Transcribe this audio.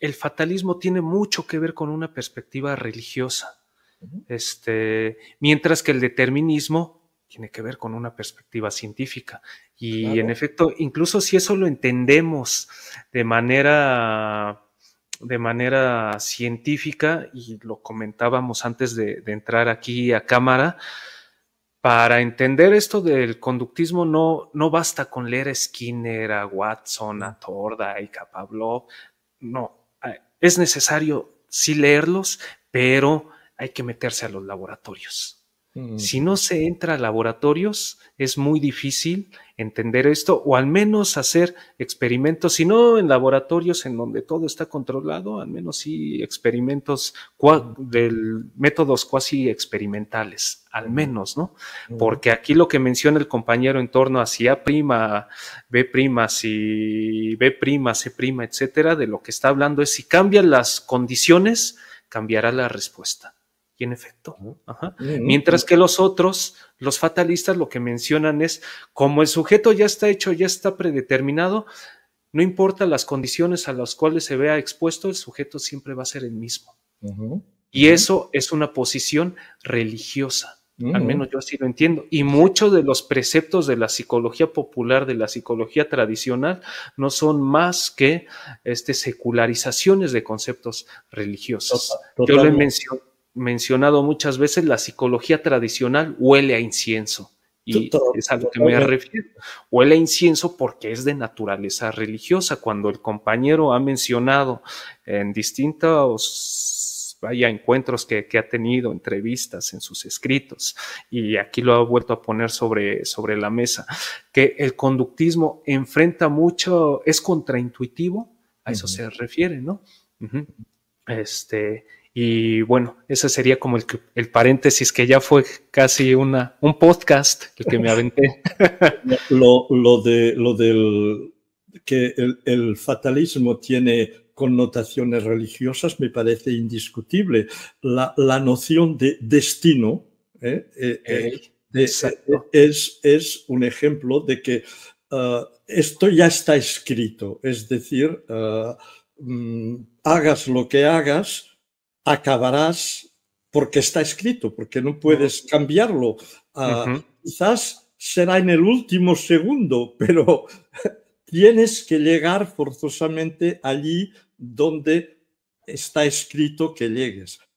el fatalismo tiene mucho que ver con una perspectiva religiosa, este, mientras que el determinismo tiene que ver con una perspectiva científica. Y en efecto, incluso si eso lo entendemos de manera de manera científica, y lo comentábamos antes de, entrar aquí a cámara, para entender esto del conductismo no, no basta con leer a Skinner, a Watson, a Torda a Pavlov, no. Es necesario sí leerlos, pero hay que meterse a los laboratorios. Si no se entra a laboratorios, es muy difícil entender esto o al menos hacer experimentos, si no en laboratorios en donde todo está controlado, al menos sí experimentos de métodos cuasi experimentales, al menos, ¿no? Porque aquí lo que menciona el compañero en torno a si A', B', si B', prima, C', etcétera, de lo que está hablando es si cambian las condiciones, cambiará la respuesta en efecto. Mientras que los otros, los fatalistas, lo que mencionan es, como el sujeto ya está hecho, ya está predeterminado, no importa las condiciones a las cuales se vea expuesto, el sujeto siempre va a ser el mismo. Y eso es una posición religiosa. Al menos yo así lo entiendo. Y muchos de los preceptos de la psicología popular, de la psicología tradicional, no son más que este, secularizaciones de conceptos religiosos. Yo le menciono mencionado muchas veces, la psicología tradicional huele a incienso. Y es a lo que me refiero. Huele a incienso porque es de naturaleza religiosa. Cuando el compañero ha mencionado en distintos vaya, encuentros que, ha tenido, entrevistas en sus escritos, y aquí lo ha vuelto a poner sobre, sobre la mesa, que el conductismo enfrenta mucho, es contraintuitivo, a eso se refiere, ¿no? Este, y bueno, ese sería como el, el paréntesis que ya fue casi una, un podcast el que me aventé. lo, lo, de, lo del que el, fatalismo tiene connotaciones religiosas me parece indiscutible. La, la noción de destino ¿eh? Eh, eh, es, es, un ejemplo de que esto ya está escrito, es decir, mm, hagas lo que hagas, acabarás porque está escrito, porque no puedes cambiarlo. Ah, quizás será en el último segundo, pero tienes que llegar forzosamente allí donde está escrito que llegues.